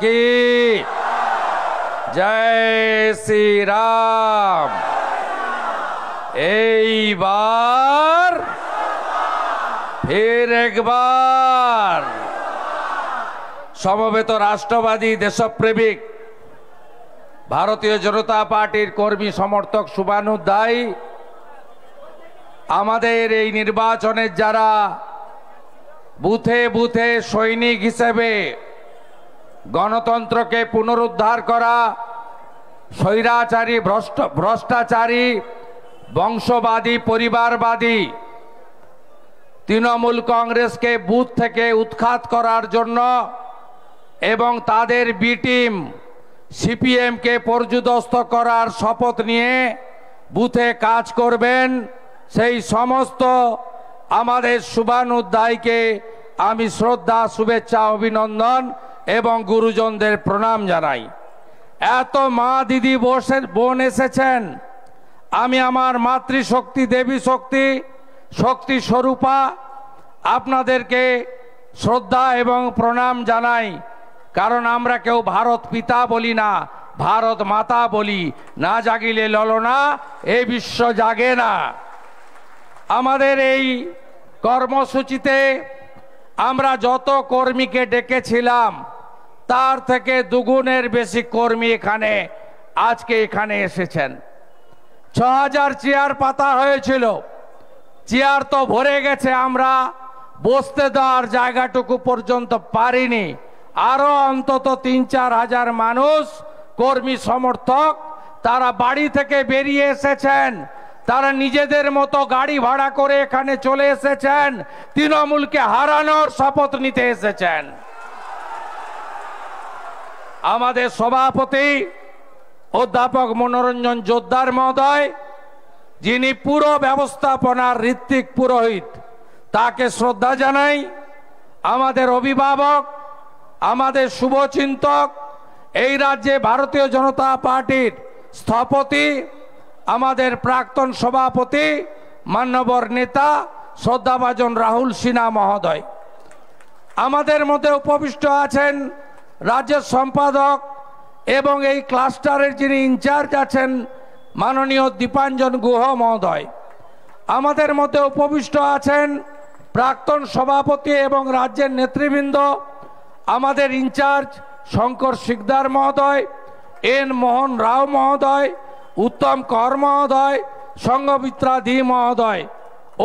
की জয় শ্রীরাম এইবার ফের একবার সমবেত রাষ্ট্রবাদী দেশপ্রেমিক ভারতীয় জনতা পার্টির কর্মী সমর্থক শুভানু দায়ী আমাদের এই নির্বাচনের যারা বুথে বুথে সৈনিক হিসেবে গণতন্ত্রকে পুনরুদ্ধার করা স্বৈরাচারী ভ্রষ্ট ভ্রষ্টাচারী বংশবাদী পরিবারবাদী তৃণমূল কংগ্রেসকে বুথ থেকে উৎখাত করার জন্য এবং তাদের বি টিম সিপিএমকে পর্যুদস্ত করার শপথ নিয়ে বুথে কাজ করবেন সেই সমস্ত আমাদের শুভানুধ্যায়কে আমি শ্রদ্ধা শুভেচ্ছা অভিনন্দন এবং গুরুজনদের প্রণাম জানাই এত মা দিদি বসে বোন এসেছেন আমি আমার মাতৃশক্তি দেবী শক্তি শক্তি স্বরূপা আপনাদেরকে শ্রদ্ধা এবং প্রণাম জানাই কারণ আমরা কেউ ভারত পিতা বলি না ভারত মাতা বলি না জাগিলে ললনা এই বিশ্ব জাগে না আমাদের এই কর্মসূচিতে আমরা যত কর্মীকে ডেকেছিলাম তার থেকে দুগুণের বেশি কর্মী এখানে আজকে এখানে এসেছেন ছ হাজার চেয়ার পাতা হয়েছিল চেয়ার তো ভরে গেছে আমরা বসতে দেওয়ার জায়গাটুকু পর্যন্ত পারিনি আরও অন্তত তিন চার হাজার মানুষ কর্মী সমর্থক তারা বাড়ি থেকে বেরিয়ে এসেছেন তারা নিজেদের মতো গাড়ি ভাড়া করে এখানে চলে এসেছেন তৃণমূলকে হারানোর শপথ নিতে এসেছেন আমাদের সভাপতি অধ্যাপক মনোরঞ্জন জোদ্দার মহোদয় যিনি পুরো ব্যবস্থাপনার ঋত্বিক পুরোহিত তাকে শ্রদ্ধা জানাই আমাদের অভিভাবক আমাদের শুভচিন্তক এই রাজ্যে ভারতীয় জনতা পার্টির স্থপতি আমাদের প্রাক্তন সভাপতি মান্যবর নেতা শ্রদ্ধাভাজন রাহুল সিনহা মহোদয় আমাদের মধ্যে উপবিষ্ট আছেন রাজ্যের সম্পাদক এবং এই ক্লাস্টারের যিনি ইনচার্জ আছেন মাননীয় দীপাঞ্জন গুহ মহোদয় আমাদের মধ্যে উপবিষ্ট আছেন প্রাক্তন সভাপতি এবং রাজ্যের নেতৃবৃন্দ আমাদের ইনচার্জ শঙ্কর শিকদার মহোদয় এন মোহন রাও মহোদয় উত্তম কর মহোদয় সঙ্গমিত্রা ধি মহোদয়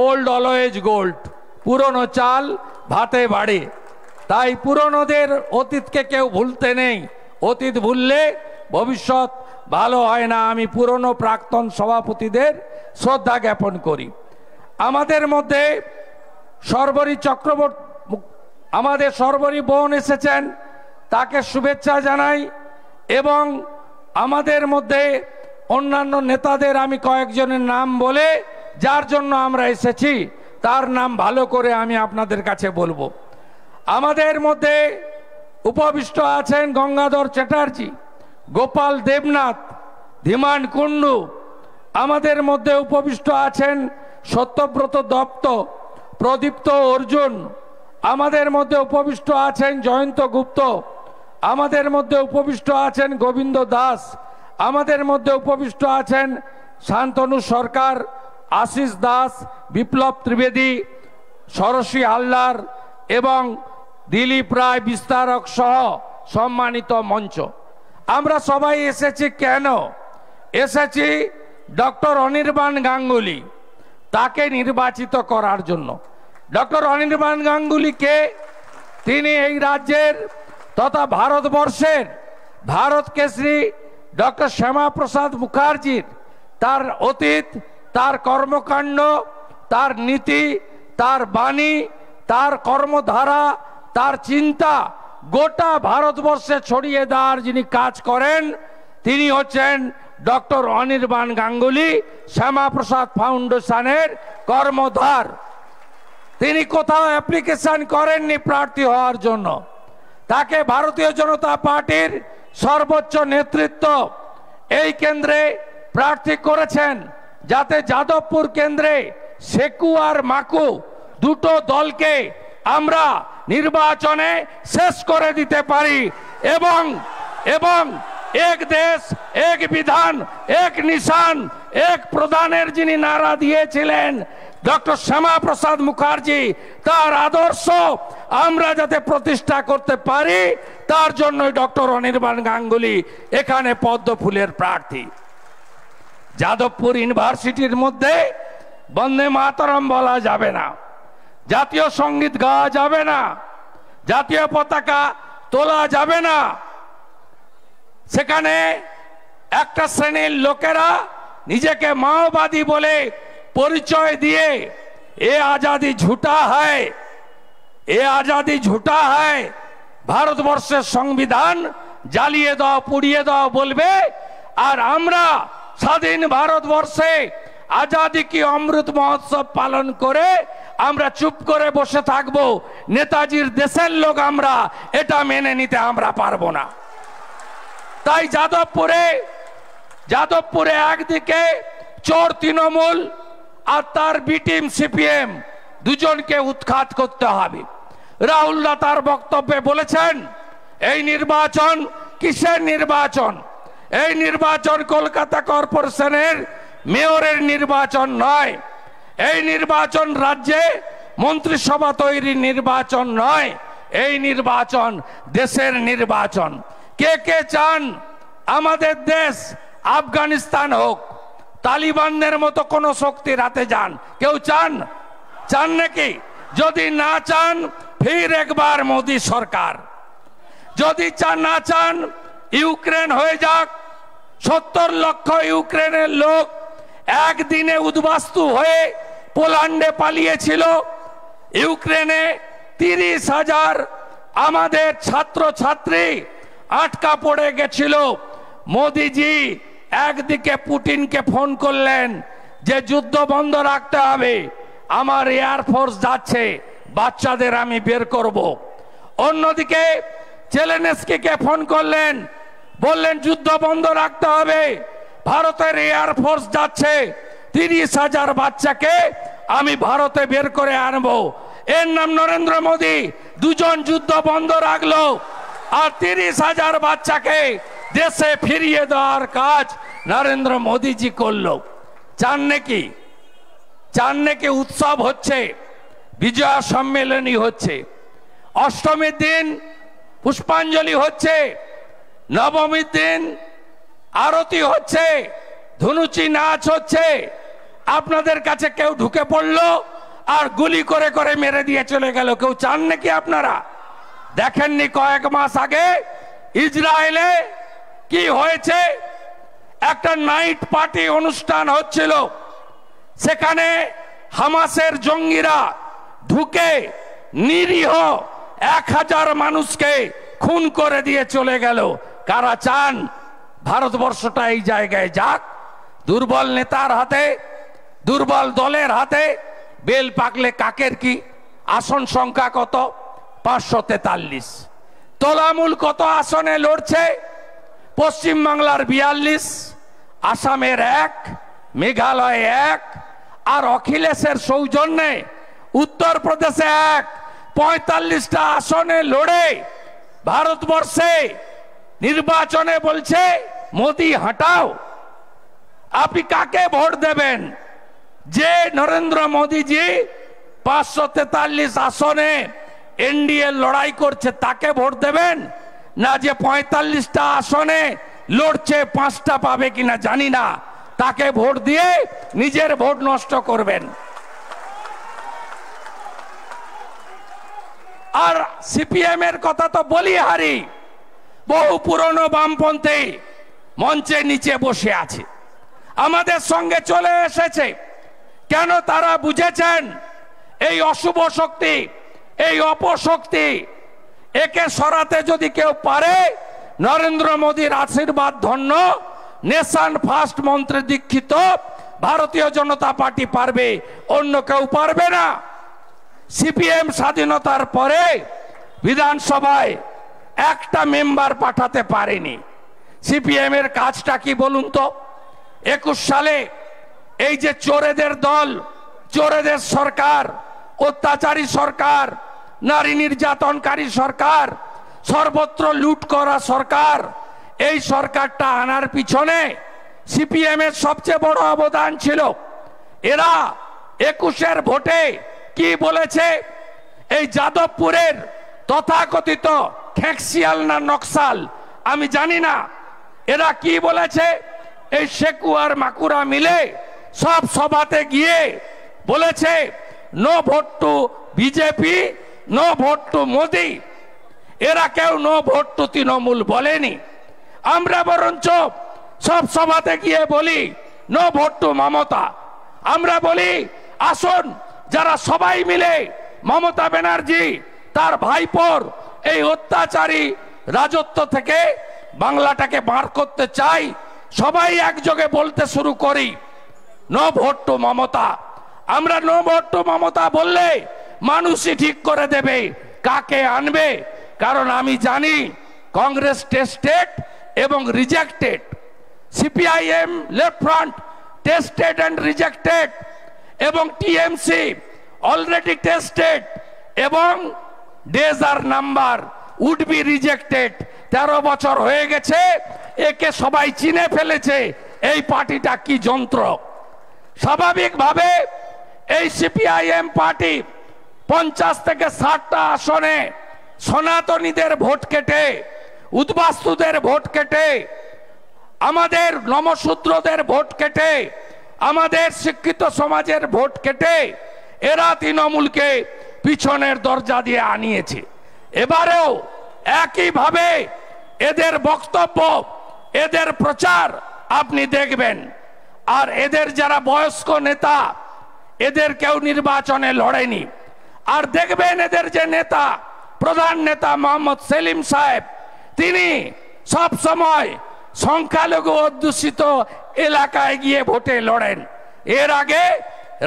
ওল্ড অলওয়েজ গোল্ড পুরনো চাল ভাতে বাড়ি তাই পুরনোদের অতীতকে কেউ ভুলতে নেই অতীত ভুললে ভবিষ্যৎ ভালো হয় না আমি পুরনো প্রাক্তন সভাপতিদের শ্রদ্ধা জ্ঞাপন করি আমাদের মধ্যে সর্বরী চক্রবর্তী আমাদের সর্বরী বোন এসেছেন তাকে শুভেচ্ছা জানাই এবং আমাদের মধ্যে অন্যান্য নেতাদের আমি কয়েকজনের নাম বলে যার জন্য আমরা এসেছি তার নাম ভালো করে আমি আপনাদের কাছে বলবো আমাদের মধ্যে উপবিষ্ট আছেন গঙ্গাধর চ্যাটার্জি গোপাল দেবনাথ ধীমান কুণ্ডু আমাদের মধ্যে উপবিষ্ট আছেন সত্যব্রত দত্ত প্রদীপ্ত অর্জুন আমাদের মধ্যে উপবিষ্ট আছেন জয়ন্ত গুপ্ত আমাদের মধ্যে উপবিষ্ট আছেন গোবিন্দ দাস আমাদের মধ্যে উপবিষ্ট আছেন শান্তনু সরকার আশিস দাস বিপ্লব ত্রিবেদী সরসী হাল্লার এবং দিলীপ রায় বিস্তারক সহ সম্মানিত মঞ্চ আমরা সবাই এসেছি কেন এসেছি ডক্টর অনির্বাণ গাঙ্গুলি তাকে নির্বাচিত করার জন্য ডক্টর অনির্বাণ গাঙ্গুলিকে তিনি এই রাজ্যের তথা ভারতবর্ষের ভারত কেশরী ডক্টর শ্যামাপ্রসাদ মুখার্জির তার অতীত তার কর্মকাণ্ড তার নীতি তার বাণী তার কর্মধারা তার চিন্তা গোটা ভারতবর্ষে ছড়িয়ে দেওয়ার যিনি কাজ করেন তিনি হচ্ছেন ডক্টর অনির্বাণ গাঙ্গুলি শ্যামাপ্রসাদ ফাউন্ডেশনের কর্মধার তিনি কোথাও অ্যাপ্লিকেশন করেননি প্রার্থী হওয়ার জন্য তাকে ভারতীয় জনতা পার্টির সর্বোচ্চ নেতৃত্ব এই কেন্দ্রে প্রার্থী করেছেন যাতে যাদবপুর কেন্দ্রে সেকু আর মাকু দুটো দলকে আমরা নির্বাচনে শেষ করে দিতে পারি এবং এবং এক দেশ এক বিধান এক নিশান এক প্রধানের যিনি নারা দিয়েছিলেন ডক্টর শ্যামাপ্রসাদ মুখার্জি তার আদর্শ আমরা যাতে প্রতিষ্ঠা করতে পারি তার জন্যই ডক্টর অনির্বাণ গাঙ্গুলি এখানে পদ্ম ফুলের প্রার্থী যাদবপুর ইউনিভার্সিটির মধ্যে বন্দে মাতরম বলা যাবে না জাতীয় সঙ্গীত গাওয়া যাবে না জাতীয় পতাকা তোলা যাবে না সেখানে একটা শ্রেণীর লোকেরা নিজেকে মাওবাদী বলে পরিচয় দিয়ে এ আজাদি ঝুটা হয় এ আজাদি ঝুটা হয় ভারতবর্ষের সংবিধান জ্বালিয়ে দাও পুড়িয়ে দাও বলবে আর আমরা স্বাধীন ভারতবর্ষে আজাদি কি অমৃত মহোৎসব পালন করে আমরা চুপ করে বসে থাকব নেতাজির দেশের লোক আমরা এটা মেনে নিতে আমরা পারবো না তাই যাদবপুরে যাদবপুরে একদিকে চোর তৃণমূল আর তার বিটিম সিপিএম দুজনকে উৎখাত করতে হবে রাহুলরা তার বক্তব্যে বলেছেন এই নির্বাচন কিসের নির্বাচন এই নির্বাচন কলকাতা কর্পোরেশনের মেয়রের নির্বাচন নয় এই নির্বাচন রাজ্যে মন্ত্রিসভা তৈরি নির্বাচন নয় এই নির্বাচন দেশের নির্বাচন কে কে চান আমাদের দেশ আফগানিস্তান হোক তালিবানদের মতো কোনো শক্তির হাতে যান কেউ চান চান নাকি যদি না চান ফির একবার মোদী সরকার যদি চান না চান ইউক্রেন হয়ে যাক সত্তর লক্ষ ইউক্রেনের লোক একদিনে উদ্বাস্তু হয়ে পোল্যান্ডে পালিয়েছিল ইউক্রেনে তিরিশ হাজার আমাদের ছাত্র ছাত্রী আটকা পড়ে গেছিল মোদিজি একদিকে পুটিনকে ফোন করলেন যে যুদ্ধ বন্ধ রাখতে হবে আমার এয়ারফোর্স যাচ্ছে বাচ্চাদের আমি বের করব। অন্যদিকে চেলেনেস্কিকে ফোন করলেন বললেন যুদ্ধ বন্ধ রাখতে হবে ভারতের এয়ারফোর্স যাচ্ছে তিরিশ হাজার বাচ্চাকে আমি ভারতে বের করে আনবো এর নাম নরেন্দ্র মোদী দুজন যুদ্ধ বন্ধ রাখলো আর তিরিশ হাজার বাচ্চাকে দেশে ফিরিয়ে দেওয়ার কাজ নরেন্দ্র মোদীজি করলো চান নাকি চান নাকি উৎসব হচ্ছে বিজয়া সম্মেলনী হচ্ছে অষ্টমীর দিন পুষ্পাঞ্জলি হচ্ছে নবমীর দিন আরতি হচ্ছে ধনুচি নাচ হচ্ছে আপনাদের কাছে কেউ ঢুকে পড়লো আর গুলি করে করে মেরে দিয়ে চলে গেল কেউ চান নাকি আপনারা দেখেননি কয়েক মাস আগে ইসরায়েলে কি হয়েছে একটা নাইট পার্টি অনুষ্ঠান হচ্ছিল সেখানে হামাসের জঙ্গিরা ঢুকে নিরীহ এক হাজার মানুষকে খুন করে দিয়ে চলে গেল কারা চান ভারতবর্ষটা এই জায়গায় যাক দুর্বল নেতার হাতে দুর্বল দলের হাতে বেল পাকলে কাকের কি আসন সংখ্যা কত পাঁচশো তেতাল্লিশ তোলামূল কত আসনে লড়ছে পশ্চিমবাংলার বিয়াল্লিশ আসামের এক মেঘালয় এক আর অখিলেশের সৌজন্যে উত্তরপ্রদেশে এক পঁয়তাল্লিশটা আসনে লড়ে ভারতবর্ষে নির্বাচনে বলছে মোদি হাঁটাও আপনি কাকে ভোট দেবেন যে নরেন্দ্র মোদীজি পাঁচশো তেতাল্লিশ আসনে এনডিএ লড়াই করছে তাকে ভোট দেবেন না যে পঁয়তাল্লিশটা আসনে লড়ছে পাঁচটা পাবে কিনা জানি না তাকে ভোট দিয়ে নিজের ভোট নষ্ট করবেন আর সিপিএম এর কথা তো বলি হারি বহু পুরনো বামপন্থী মঞ্চে নিচে বসে আছে আমাদের সঙ্গে চলে এসেছে কেন তারা বুঝেছেন এই অশুভ শক্তি এই অপশক্তি একে সরাতে যদি কেউ পারে নরেন্দ্র মোদীর আশীর্বাদ ধন্য নেশান ফার্স্ট মন্ত্রে দীক্ষিত ভারতীয় জনতা পার্টি পারবে অন্য কেউ পারবে না সিপিএম স্বাধীনতার পরে বিধানসভায় একটা মেম্বার পাঠাতে পারেনি সিপিএম এর কাজটা কি বলুন তো একুশ সালে এই যে চোরেদের দল চোরেদের সরকার অত্যাচারী সরকার নারী নির্যাতনকারী সরকার সর্বত্র লুট করা সরকার এই সরকারটা আনার পিছনে সিপিএম এর সবচেয়ে বড় অবদান ছিল এরা একুশের ভোটে কি বলেছে এই যাদবপুরের তথাকথিত খেকসিয়াল না নকশাল আমি জানি না এরা কি বলেছে এই শেকুয়ার মাকুরা মিলে সব সভাতে গিয়ে বলেছে no vote to BJP no vote to Modi এরা কেউ নো ভোট টু তৃণমূল বলেনি আমরা বরঞ্চ সব সভাতে গিয়ে বলি নো ভোট টু মমতা আমরা বলি আসুন যারা সবাই মিলে মমতা ব্যানার্জি তার ভাইপোর এই অত্যাচারী রাজত্ব থেকে বাংলাটাকে বার করতে চাই সবাই একযোগে বলতে শুরু করি নো মমতা আমরা নো মমতা বললে মানুষই ঠিক করে দেবে কাকে আনবে কারণ আমি জানি কংগ্রেস টেস্টেড এবং rejected CPIM left front tested and rejected এবং টিএমসি অলরেডি টেস্টেড এবং days are number would be rejected তেরো বছর হয়ে গেছে একে সবাই চিনে ফেলেছে এই পার্টিটা কি যন্ত্র স্বাভাবিকভাবে এই সিপিআইএম পার্টি পঞ্চাশ থেকে ষাটটা আসনে সনাতনীদের ভোট কেটে উদ্বাস্তুদের ভোট কেটে আমাদের নমসূত্রদের ভোট কেটে আমাদের শিক্ষিত সমাজের ভোট কেটে এরা তৃণমূলকে পিছনের দরজা দিয়ে আনিয়েছে এবারেও একইভাবে এদের বক্তব্য এদের প্রচার আপনি দেখবেন আর এদের যারা বয়স্ক নেতা এদের কেউ নির্বাচনে লড়েনি আর দেখবেন এদের যে নেতা প্রধান নেতা মোহাম্মদ সেলিম সাহেব তিনি সব সময় সংখ্যালঘু অধ্যুষিত এলাকায় গিয়ে ভোটে লড়েন এর আগে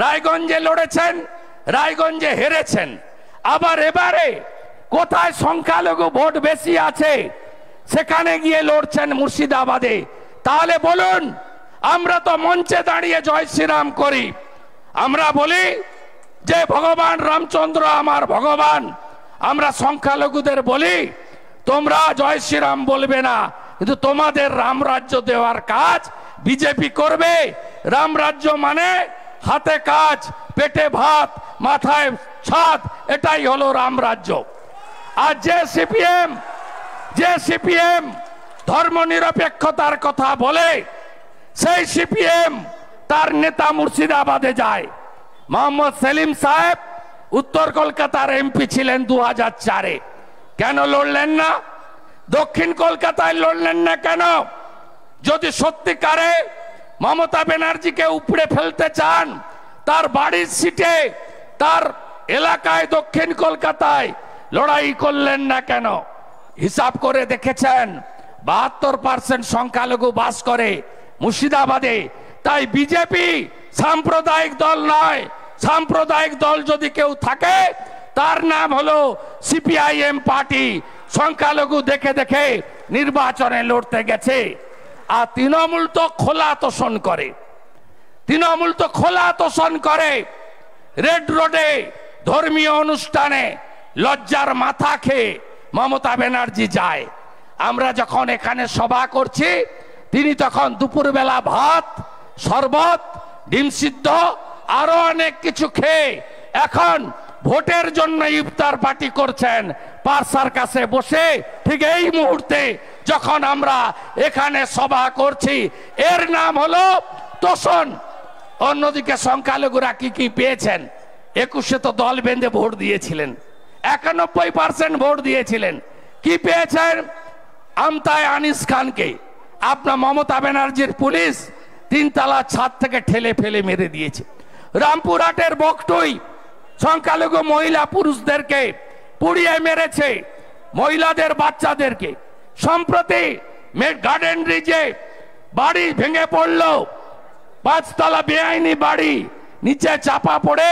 রায়গঞ্জে লড়েছেন রায়গঞ্জে হেরেছেন আবার এবারে কোথায় সংখ্যালঘু ভোট বেশি আছে সেখানে গিয়ে লড়ছেন মুর্শিদাবাদে তাহলে বলুন আমরা তো মঞ্চে দাঁড়িয়ে জয় শ্রীরাম করি আমরা বলি যে ভগবান রামচন্দ্র আমার ভগবান আমরা সংখ্যালঘুদের বলি তোমরা জয় শ্রীরাম বলবে না কিন্তু তোমাদের রামরাজ্য দেওয়ার কাজ বিজেপি করবে রামরাজ্য মানে হাতে কাজ পেটে ভাত মাথায় ছাদ এটাই হলো রামরাজ্য আর যে সিপিএম যে সিপিএম ধর্মনিরপেক্ষতার কথা বলে সেই সিপিএম তার নেতা মুর্শিদাবাদে যায় মোহাম্মদ সেলিম সাহেব উত্তর কলকাতার এমপি ছিলেন দু হাজার চারে কেন লড়লেন না দক্ষিণ কলকাতায় লড়লেন না কেন যদি সত্যিকারে মমতা ব্যানার্জিকে উপড়ে ফেলতে চান তার বাড়ির সিটে তার এলাকায় দক্ষিণ কলকাতায় লড়াই করলেন না কেন হিসাব করে দেখেছেন বাহাত্তর পার্সেন্ট সংখ্যালঘু বাস করে মুর্শিদাবাদে তাই বিজেপি সাম্প্রদায়িক দল নয় সাম্প্রদায়িক দল যদি কেউ থাকে তার নাম হলো সিপিআইএম পার্টি সংখ্যালঘু দেখে দেখে নির্বাচনে লড়তে গেছে আর তৃণমূল তো খোলা তোষণ করে তৃণমূল তো খোলা তোষণ করে রেড রোডে ধর্মীয় অনুষ্ঠানে লজ্জার মাথা খেয়ে মমতা ব্যানার্জি যায় আমরা যখন এখানে সভা করছি তিনি তখন দুপুরবেলা ভাত শরবত ডিম সিদ্ধ আরো অনেক কিছু খেয়ে এখন ভোটের জন্য ইফতার পার্টি করছেন পার্সার কাছে বসে ঠিক এই মুহূর্তে যখন আমরা এখানে সভা করছি এর নাম হলো তোষণ অন্যদিকে সংখ্যালঘুরা কি কি পেয়েছেন একুশে তো দল বেঁধে ভোট দিয়েছিলেন একানব্বই পার্সেন্ট ভোট দিয়েছিলেন কি পেয়েছেন আমতায় আনিস খানকে আপনার মমতা ব্যানার্জির পুলিশ তিনতলা ছাদ থেকে ঠেলে ফেলে মেরে দিয়েছে রামপুরহাটের বকটই সংখ্যালঘু মহিলা পুরুষদেরকে পুড়িয়ে মেরেছে মহিলাদের বাচ্চাদেরকে সম্প্রতি গার্ডেন রিজে বাড়ি ভেঙে পড়ল পাঁচতলা বেআইনি বাড়ি নিচে চাপা পড়ে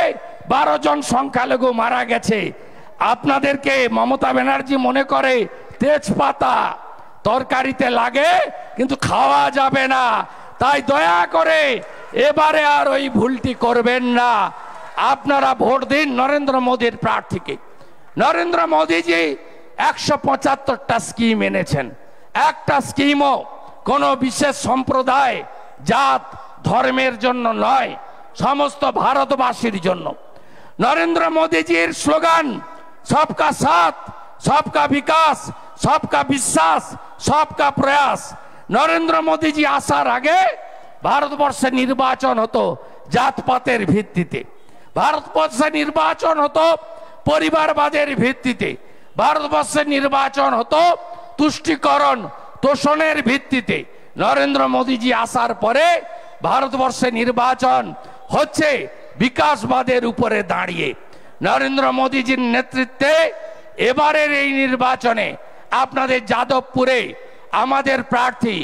বারো জন সংখ্যালঘু মারা গেছে আপনাদেরকে মমতা ব্যানার্জি মনে করে তেজপাতা তরকারিতে লাগে কিন্তু খাওয়া যাবে না তাই দয়া করে এবারে আর ওই ভুলটি করবেন না আপনারা ভোট দিন নরেন্দ্র মোদীর প্রার্থীকে নরেন্দ্র মোদীজি একশো পঁচাত্তরটা স্কিম এনেছেন একটা স্কিমও কোনো বিশেষ সম্প্রদায় জাত ধর্মের জন্য নয় সমস্ত ভারতবাসীর জন্য নরেন্দ্র মোদীজির স্লোগান সবকা সাথ সবকা বিকাশ সবকা বিশ্বাস সবকা প্রয়াস নরেন্দ্র মোদীজি আসার আগে ভারতবর্ষে নির্বাচন হতো জাতপাতের ভিত্তিতে ভারতবর্ষে নির্বাচন হতো পরিবারবাদের ভিত্তিতে ভারতবর্ষে নির্বাচন হতো তুষ্টিকরণ তোষণের ভিত্তিতে নরেন্দ্র মোদীজি আসার পরে ভারতবর্ষে নির্বাচন হচ্ছে বিকাশবাদের উপরে দাঁড়িয়ে নরেন্দ্র মোদীজির নেতৃত্বে এবারের এই নির্বাচনে আপনাদের যাদবপুরে আমাদের প্রার্থী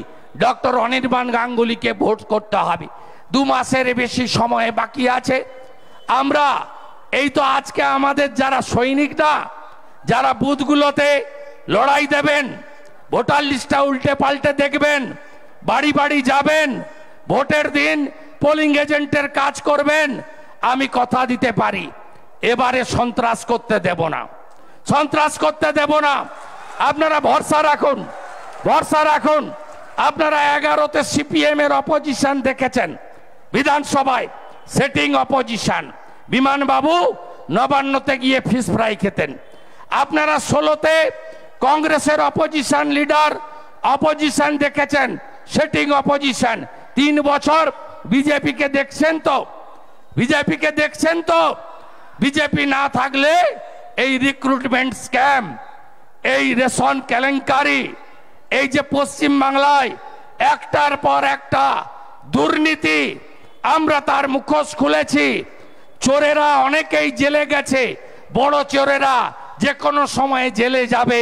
ডক্টর অনির্বাণ গাঙ্গুলিকে ভোট করতে হবে দু মাসের বেশি সময় বাকি আছে আমরা এই তো আজকে আমাদের যারা সৈনিকরা যারা বুথগুলোতে লড়াই দেবেন ভোটার লিস্টটা উল্টে পাল্টে দেখবেন বাড়ি বাড়ি যাবেন ভোটের দিন পোলিং এজেন্টের কাজ করবেন আমি কথা দিতে পারি এবারে সন্ত্রাস করতে দেব না সন্ত্রাস করতে দেব না আপনারা ভরসা রাখুন ভরসা রাখুন আপনারা এগারোতে সিপিএম এর অপোজিশন দেখেছেন বিধানসভায় সেটিং অপোজিশন বিমানবাবু নবান্নতে গিয়ে ফিস ফ্রাই খেতেন আপনারা ষোলোতে কংগ্রেসের অপোজিশন লিডার অপোজিশন দেখেছেন সেটিং অপোজিশন তিন বছর বিজেপিকে দেখছেন তো বিজেপিকে দেখছেন তো বিজেপি না থাকলে এই রিক্রুটমেন্ট স্ক্যাম এই রেশন কেলেঙ্কারি এই যে পশ্চিম বাংলায় একটার পর একটা দুর্নীতি আমরা তার মুখোশ খুলেছি চোরেরা অনেকেই জেলে গেছে বড় চোরেরা যে কোনো সময়ে জেলে যাবে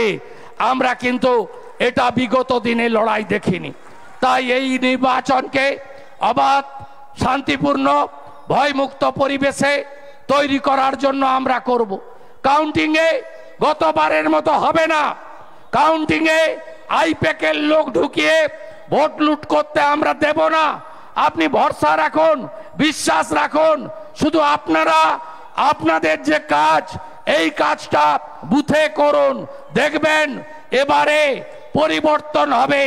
আমরা কিন্তু এটা বিগত দিনে লড়াই দেখিনি তাই এই নির্বাচনকে অবাধ শান্তিপূর্ণ ভয়মুক্ত পরিবেশে তৈরি করার জন্য আমরা করব। কাউন্টিং এ গতবারের মতো হবে না কাউন্টিং এ আইপ্যাকের লোক ঢুকিয়ে ভোট লুট করতে আমরা দেব না আপনি ভরসা রাখুন বিশ্বাস রাখুন শুধু আপনারা আপনাদের যে কাজ এই কাজটা বুথে করুন দেখবেন এবারে পরিবর্তন হবে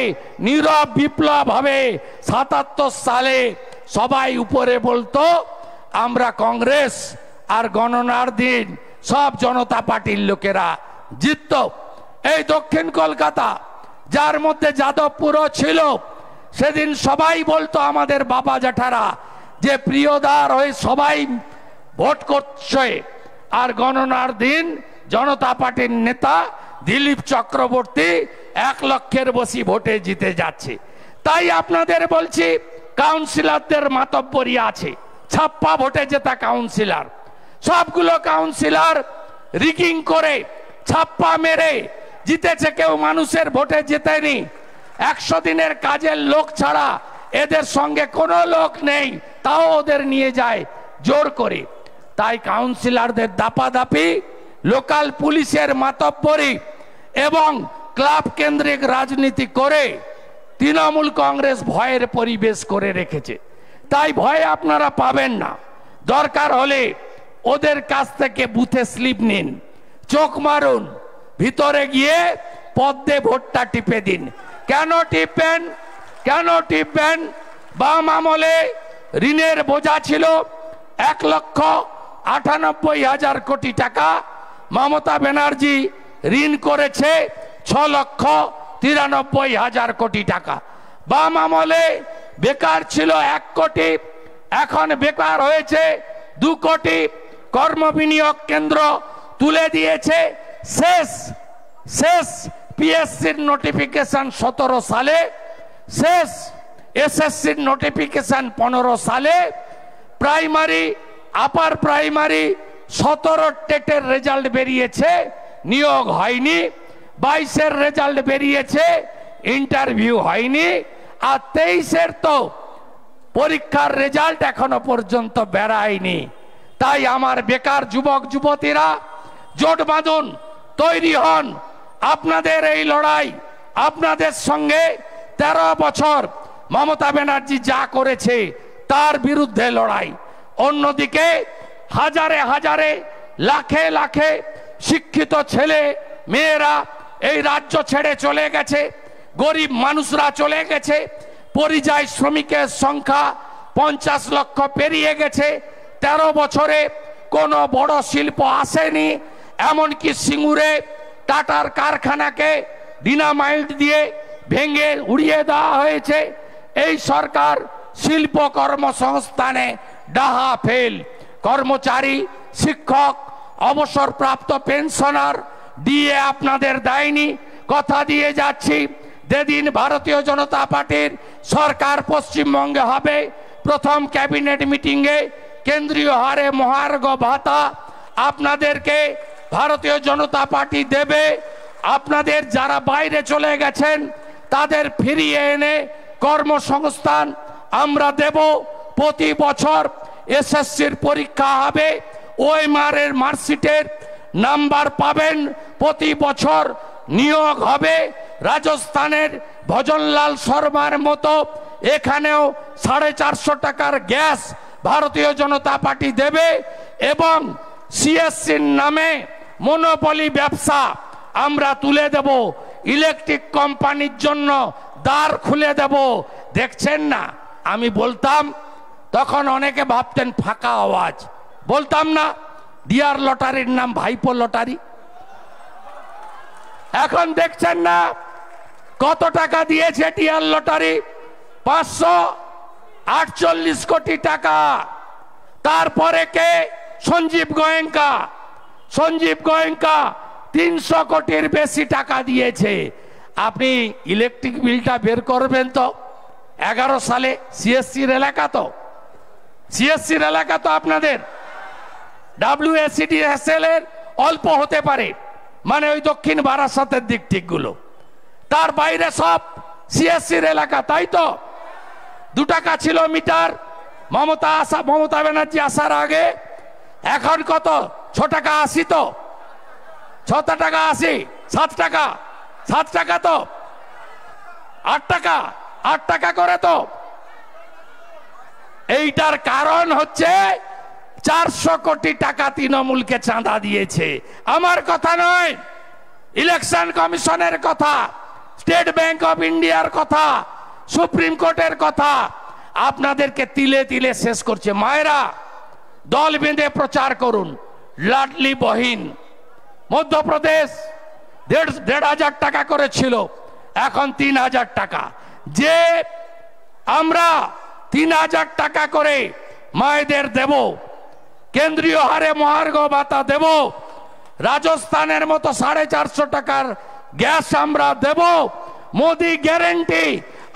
নীরব বিপ্লব হবে সাতাত্তর সালে সবাই উপরে বলতো আমরা কংগ্রেস আর গণনার দিন সব জনতা পার্টির লোকেরা জিতত এই দক্ষিণ কলকাতা যার মধ্যে যাদবপুরও ছিল সেদিন সবাই বলতো আমাদের বাবা জ্যাঠারা যে প্রিয়দার হয়ে সবাই ভোট করছে আর গণনার দিন জনতা পার্টির নেতা দিলীপ চক্রবর্তী এক লক্ষের বসি ভোটে জিতে যাচ্ছে তাই আপনাদের বলছি কাউন্সিলরদের মাতব্বরী আছে ছাপ্পা ভোটে জেতা কাউন্সিলর সবগুলো কাউন্সিলর রিকিং করে ছাপ্পা মেরে জিতেছে কেউ মানুষের ভোটে জেতেনি একশো দিনের কাজের লোক ছাড়া এদের সঙ্গে কোনো লোক নেই তাও ওদের নিয়ে যায় জোর করে তাই কাউন্সিলরদের দাপাদাপি লোকাল পুলিশের মাতব্বরী এবং ক্লাব কেন্দ্রিক রাজনীতি করে তৃণমূল কংগ্রেস ভয়ের পরিবেশ করে রেখেছে তাই ভয় আপনারা পাবেন না দরকার হলে ওদের কাছ থেকে বুথে স্লিপ নিন চোখ মারুন ভিতরে গিয়ে পদ্মে ভোটটা টিপে দিন কেন টিপবেন কেন টিপবেন বাম আমলে ঋণের বোঝা ছিল এক লক্ষ আটানব্বই হাজার কোটি টাকা মমতা ব্যানার্জি ঋণ করেছে ছ লক্ষ তিরানব্বই হাজার কোটি টাকা বাম আমলে বেকার ছিল এক কোটি এখন বেকার হয়েছে দু কোটি কর্মবিনিয়োগ কেন্দ্র তুলে দিয়েছে শেষ শেষ পিএসসির নোটিফিকেশন সতেরো সালে শেষ এসএসসির নোটিফিকেশন পনেরো সালে প্রাইমারি আপার প্রাইমারি সতেরো টেটের রেজাল্ট বেরিয়েছে নিয়োগ হয়নি বাইশের রেজাল্ট বেরিয়েছে ইন্টারভিউ হয়নি আর তেইশের তো পরীক্ষার রেজাল্ট এখনো পর্যন্ত বেড়ায়নি তাই আমার বেকার যুবক যুবতীরা জোট বাঁধুন তৈরি হন আপনাদের এই লড়াই আপনাদের সঙ্গে ১৩ বছর মমতা ব্যানার্জি যা করেছে তার বিরুদ্ধে লড়াই অন্যদিকে হাজারে হাজারে লাখে লাখে শিক্ষিত ছেলে মেয়েরা এই রাজ্য ছেড়ে চলে গেছে গরিব মানুষরা চলে গেছে পরিযায়ী শ্রমিকের সংখ্যা পঞ্চাশ লক্ষ পেরিয়ে গেছে তেরো বছরে কোনো বড় শিল্প আসেনি এমনকি সিঙ্গুরে টাটার কারখানাকে ডিনামাইট দিয়ে ভেঙে উড়িয়ে দেওয়া হয়েছে এই সরকার শিল্প কর্মসংস্থানে ডাহা ফেল কর্মচারী শিক্ষক অবসরপ্রাপ্ত পেনশনার দিয়ে আপনাদের দায়নি কথা দিয়ে যাচ্ছি যেদিন ভারতীয় জনতা পার্টির সরকার পশ্চিমবঙ্গে হবে প্রথম ক্যাবিনেট মিটিংয়ে কেন্দ্রীয় হারে মহার্ঘ ভাতা আপনাদেরকে ভারতীয় জনতা পার্টি দেবে আপনাদের যারা বাইরে চলে গেছেন তাদের ফিরিয়ে এনে কর্মসংস্থান আমরা দেব প্রতি বছর এসএসসির পরীক্ষা হবে মারের মার্কশিটের নাম্বার পাবেন প্রতি বছর নিয়োগ হবে রাজস্থানের ভজনলাল শর্মার মতো এখানেও সাড়ে চারশো টাকার গ্যাস ভারতীয় জনতা পার্টি দেবে এবং সিএসসির নামে মনোপলি ব্যবসা আমরা তুলে দেব ইলেকট্রিক কোম্পানির জন্য দ্বার খুলে দেব দেখছেন না আমি বলতাম তখন অনেকে ভাবতেন ফাঁকা আওয়াজ বলতাম না ডিয়ার লটারির নাম ভাইপো লটারি এখন দেখছেন না কত টাকা দিয়েছে ডিয়ার লটারি পাঁচশো আটচল্লিশ কোটি টাকা তারপরে কে সঞ্জীব গোয়েঙ্কা সঞ্জীব গোয়েঙ্কা তিনশো কোটির বেশি টাকা দিয়েছে আপনি ইলেকট্রিক বিলটা বের করবেন তো এগারো সালে সিএসসির এলাকা তো সিএসসির এলাকা তো আপনাদের ডাব্লিউএসিডিএসএল এর অল্প হতে পারে মানে ওই দক্ষিণ বারাসাতের দিক ঠিকগুলো তার বাইরে সব সিএসসির এলাকা তাই তো দু টাকা ছিল মিটার মমতা আসা মমতা ব্যানার্জি আসার আগে এখন কত ছ টাকা আসি তো ছ টাকা আসি সাত টাকা সাত টাকা তো আট টাকা আট টাকা করে তো এইটার কারণ হচ্ছে চারশো কোটি টাকা তৃণমূলকে চাঁদা দিয়েছে আমার কথা নয় ইলেকশন কমিশনের কথা স্টেট ব্যাংক অফ ইন্ডিয়ার কথা সুপ্রিম কোর্টের কথা আপনাদেরকে তিলে তিলে শেষ করছে মায়েরা দল বেঁধে প্রচার করুন লাডলি বহিন মধ্যপ্রদেশ দেড় দেড় হাজার টাকা করেছিল এখন তিন হাজার টাকা যে আমরা তিন হাজার টাকা করে মায়েদের দেব কেন্দ্রীয় হারে মহার্ঘ ভাতা দেব রাজস্থানের মতো সাড়ে চারশো টাকার গ্যাস আমরা দেব মোদি গ্যারেন্টি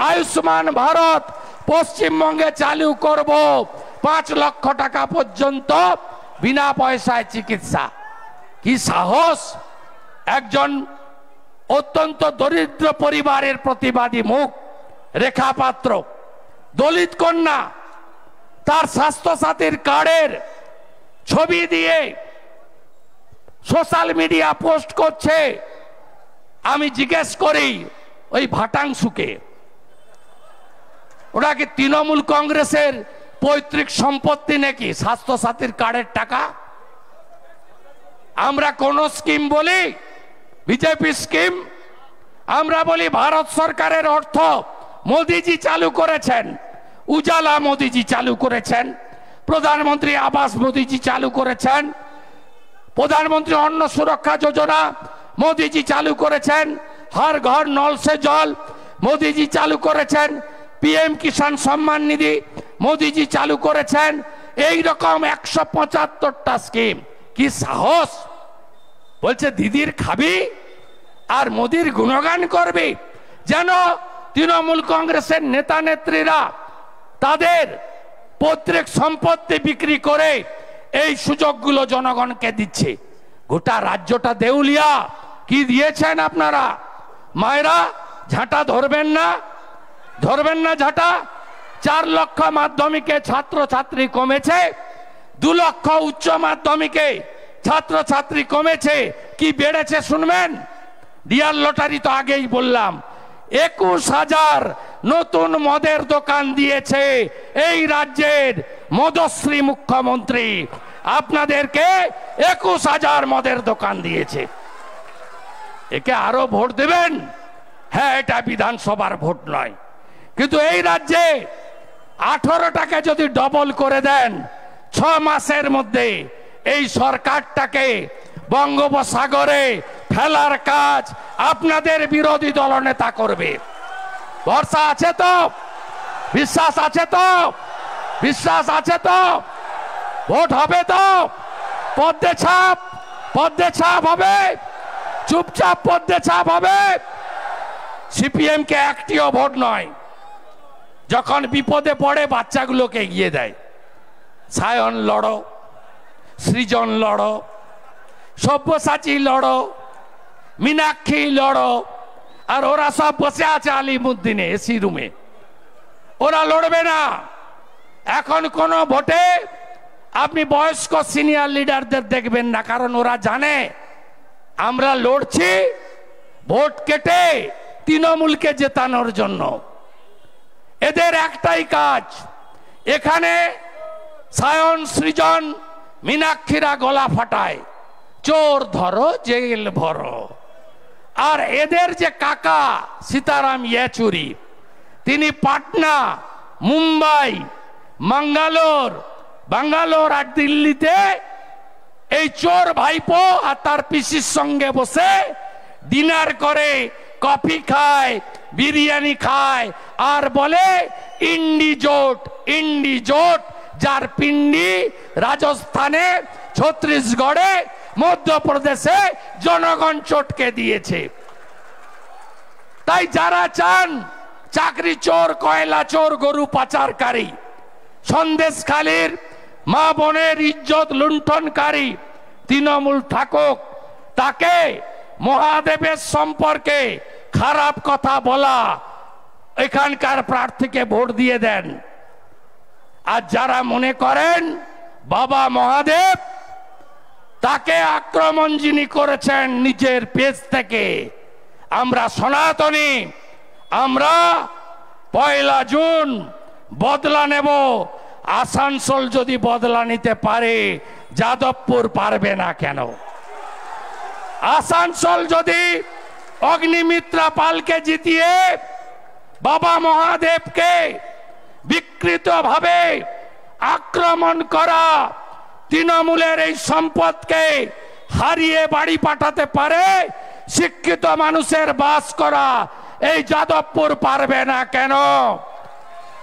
আয়ুষ্মান ভারত পশ্চিমবঙ্গে চালু করব পাঁচ লক্ষ টাকা পর্যন্ত বিনা পয়সায় চিকিৎসা কি সাহস একজন অত্যন্ত দরিদ্র পরিবারের প্রতিবাদী মুখ রেখা পাত্র দলিত কন্যা তার স্বাস্থ্যসাথীর কার্ডের ছবি দিয়ে সোশ্যাল মিডিয়া পোস্ট করছে আমি জিজ্ঞেস করি ওই ভাটাংশুকে ওরা কি তৃণমূল কংগ্রেসের পৈতৃক সম্পত্তি নাকি স্বাস্থ্যসাথীর কার্ডের টাকা আমরা কোন স্কিম বলি বিজেপি স্কিম আমরা বলি ভারত সরকারের অর্থ মোদিজি চালু করেছেন উজালা মোদিজি চালু করেছেন প্রধানমন্ত্রী আবাস মোদিজি চালু করেছেন প্রধানমন্ত্রী অন্ন সুরক্ষা যোজনা মোদিজি চালু করেছেন হর ঘর নলসে জল মোদিজি চালু করেছেন পিএম কিষাণ সম্মান নিধি মোদিজি চালু করেছেন এই রকম একশো পঁচাত্তরটা স্কিম কি সাহস বলছে দিদির খাবি আর মোদির গুণগান করবি যেন তৃণমূল কংগ্রেসের নেতা নেত্রীরা তাদের পৈতৃক সম্পত্তি বিক্রি করে এই সুযোগগুলো জনগণকে দিচ্ছে গোটা রাজ্যটা দেউলিয়া কি দিয়েছেন আপনারা মায়েরা ঝাঁটা ধরবেন না ধরবেন না ঝাটা চার লক্ষ মাধ্যমিকে ছাত্র ছাত্রী কমেছে দু লক্ষ উচ্চ মাধ্যমিকে ছাত্র ছাত্রী কমেছে কি বেড়েছে শুনবেন রিয়াল লটারি তো আগেই বললাম একুশ হাজার নতুন মদের দোকান দিয়েছে এই রাজ্যের মদশ্রী মুখ্যমন্ত্রী আপনাদেরকে একুশ হাজার মদের দোকান দিয়েছে একে আরো ভোট দেবেন হ্যাঁ এটা বিধানসভার ভোট নয় কিন্তু এই রাজ্যে আঠারোটাকে যদি ডবল করে দেন ছ মাসের মধ্যে এই সরকারটাকে বঙ্গোপসাগরে ফেলার কাজ আপনাদের বিরোধী দলনেতা করবে ভরসা আছে তো বিশ্বাস আছে তো বিশ্বাস আছে তো ভোট হবে তো পদ্মে ছাপ পদ্মে ছাপ হবে চুপচাপ পদ্মে ছাপ হবে সিপিএম কে একটিও ভোট নয় যখন বিপদে পড়ে বাচ্চাগুলোকে এগিয়ে দেয় সায়ন লড়ো সৃজন লড়ো সব্যসাচী লড়ো মীনাক্ষী লড়ো আর ওরা সব বসে আছে আলিমুদ্দিনে এসি রুমে ওরা লড়বে না এখন কোন ভোটে আপনি বয়স্ক সিনিয়র লিডারদের দেখবেন না কারণ ওরা জানে আমরা লড়ছি ভোট কেটে তৃণমূলকে জেতানোর জন্য এদের একটাই কাজ এখানে সায়ন সৃজন মিনাক্ষীরা গলা ফাটায় চোর ধরো জেল ভরো আর এদের যে কাকা সীতারাম ইয়াচুরি তিনি পাটনা মুম্বাই মাঙ্গালোর বাঙ্গালোর আর দিল্লিতে এই চোর ভাইপো আর তার পিসির সঙ্গে বসে ডিনার করে কফি খায় বিরিয়ানি খায় আর বলে ইন্ডি জোট ইন্ডি জোট যার পিন্ডি রাজস্থানে ছত্রিশগড়ে মধ্যপ্রদেশে জনগণ চটকে দিয়েছে তাই যারা চান চাকরি চোর কয়লা চোর গরু পাচারকারী সন্দেশখালীর মা বোনের ইজ্জত লুণ্ঠনকারী তৃণমূল থাকুক তাকে মহাদেবের সম্পর্কে খারাপ কথা বলা এখানকার প্রার্থীকে ভোট দিয়ে দেন আর যারা মনে করেন বাবা মহাদেব তাকে আক্রমণ যিনি করেছেন নিজের পেজ থেকে আমরা সনাতনী আমরা পয়লা জুন বদলা নেব আসানসোল যদি বদলা নিতে পারে যাদবপুর পারবে না কেন আসানসোল যদি অগ্নিমিত্রা পালকে জিতিয়ে বাবা মহাদেবকে বিকৃতভাবে আক্রমণ করা তৃণমূলের এই সম্পদকে হারিয়ে বাড়ি পাঠাতে পারে শিক্ষিত মানুষের বাস করা এই যাদবপুর পারবে না কেন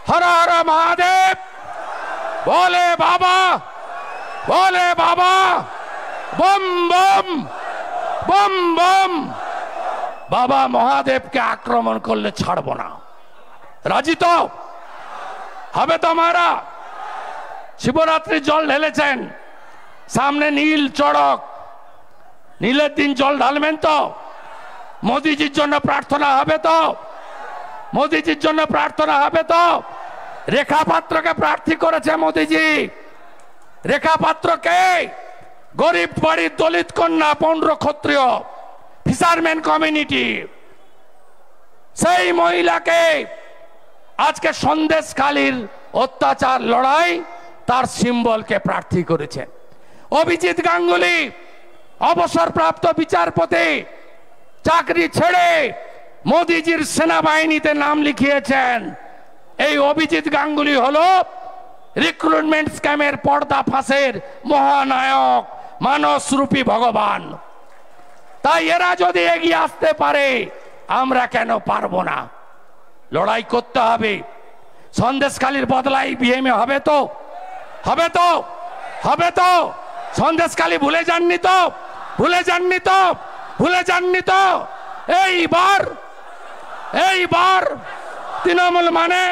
হর হর মহাদেব বলে বাবা বলে বাবা বম বম বম বম বাবা মহাদেবকে আক্রমণ করলে ছাড়ব না রাজি তো হবে তো মারা শিবরাত্রি জল ঢেলেছেন সামনে নীল চড়ক নীলের দিন জল ঢালবেন তো মোদিজির জন্য প্রার্থনা হবে তো মোদিজির জন্য প্রার্থনা হবে তো রেখা পাত্রকে প্রার্থী করেছে মোদিজি রেখা পাত্রকে গরিব বাড়ির দলিত কন্যা পণ্ড ক্ষত্রিয় ফিশারম্যান কমিউনিটি সেই মহিলাকে আজকে সন্দেশকালীর অত্যাচার লড়াই তার সিম্বলকে প্রার্থী করেছেন অভিজিৎ গাঙ্গুলি অবসরপ্রাপ্ত বিচারপতি চাকরি ছেড়ে মোদিজির সেনাবাহিনীতে নাম লিখিয়েছেন এই অভিজিৎ গাঙ্গুলি হল রিক্রুটমেন্ট স্ক্যামের পর্দা ফাঁসের মহানায়ক মানসরূপী ভগবান তাই এরা যদি এগিয়ে আসতে পারে আমরা কেন পারবো না লড়াই করতে হবে সন্দেশখালির বদলাই বিএমএ হবে তো হবে তো হবে তো সন্দেশখালি ভুলে যাননি তো ভুলে যাননি তো ভুলে যাননি তো এইবার এইবার তৃণমূল মানে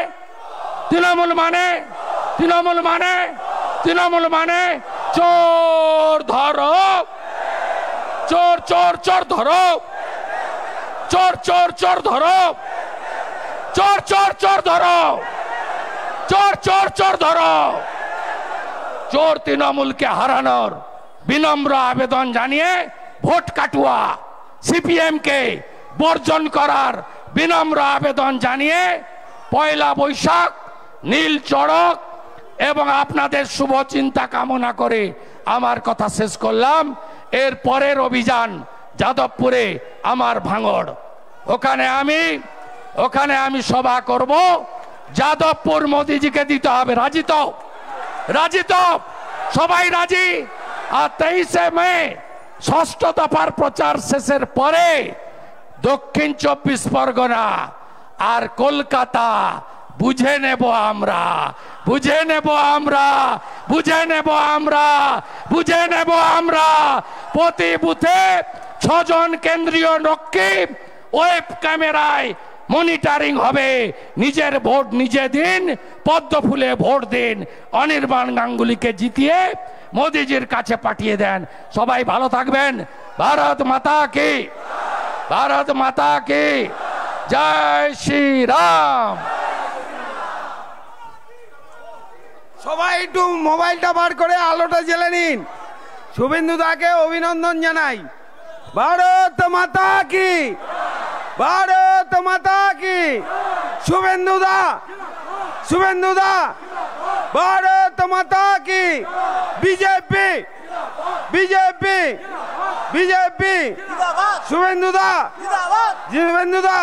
তৃণমূল মানে তৃণমূল মানে তৃণমূল মানে চোর ধরো চোর চোর চোর ধরো চোর চোর চোর ধরো চোর চোর চোর ধরো চোর চোর চোর ধরো চোর তৃণমূলকে হারানোর বিনম্র আবেদন জানিয়ে ভোট কাটুয়া কে বর্জন করার বিনম্র আবেদন জানিয়ে পয়লা বৈশাখ নীল চড়ক এবং আপনাদের শুভ চিন্তা কামনা করে আমার কথা শেষ করলাম এর পরের অভিযান যাদবপুরে আমার ভাঙড় ওখানে আমি ওখানে আমি সভা করব যাদবপুর মোদিজিকে দিতে হবে রাজি তো রাজি তো সবাই রাজি আর তেইশে মে ষষ্ঠ দফার প্রচার শেষের পরে দক্ষিণ চব্বিশ পরগনা আর কলকাতা বুঝে নেব আমরা বুঝে নেব আমরা বুঝে নেব আমরা বুঝে নেব আমরা প্রতি বুথে ছজন কেন্দ্রীয় নক্ষিপ ওয়েব ক্যামেরায় মনিটারিং হবে নিজের ভোট নিজে দিন পদ্ম ফুলে ভোট দিন অনির্বাণ গাঙ্গুলিকে জিতিয়ে মোদিজির কাছে পাঠিয়ে দেন সবাই ভালো থাকবেন ভারত মাতা কি ভারত মাতা কি জয় শ্রীরাম সবাই একটু মোবাইলটা বার করে আলোটা জেলে নিন শুভেন্দু দাকে অভিনন্দন জানাই ভারত মাতা কি ভারত মাতা কি শুভেন্দু দা শুভেন্দু দা ভারত মাতা কি বিজেপি বিজেপি বিজেপি শুভেন্দু দা শুভেন্দু দা